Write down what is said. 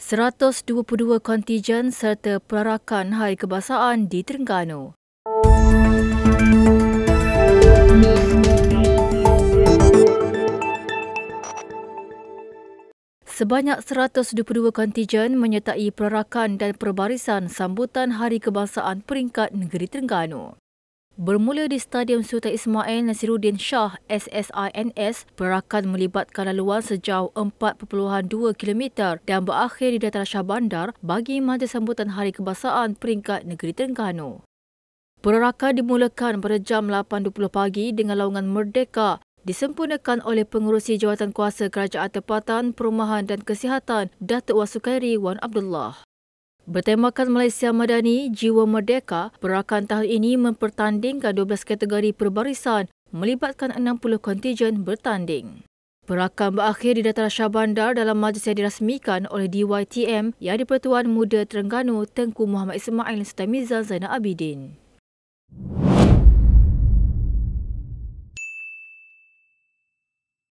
122 kontijen serta perarakan Hari Kebangsaan di Terengganu. Sebanyak 122 kontijen menyertai perarakan dan perbarisan sambutan Hari Kebangsaan peringkat Negeri Terengganu. Bermula di Stadium Sultan Ismail Nasiruddin Shah SSINS, perakan melibatkan laluan sejauh 4.2 km dan berakhir di Dataran Shah Bandar bagi majlis sambutan Hari Kebangsaan peringkat Negeri Terengganu. Perakan dimulakan pada jam 8.20 pagi dengan laungan Merdeka disempurnakan oleh Pengurusi Jawatan Kuasa Kerajaan Tempatan, Perumahan dan Kesihatan Datuk Wasukairi Wan Abdullah. Bertemakan Malaysia Madani Jiwa Merdeka, perakan tahun ini mempertandingkan 12 kategori perbarisan melibatkan 60 kontijen bertanding. Perakan berakhir di Dataran Shah Bandar dalam majlis yang dirasmikan oleh DYTM yang di Pertuan Muda Terengganu Tengku Muhammad Ismail Setamizan Zainal Abidin.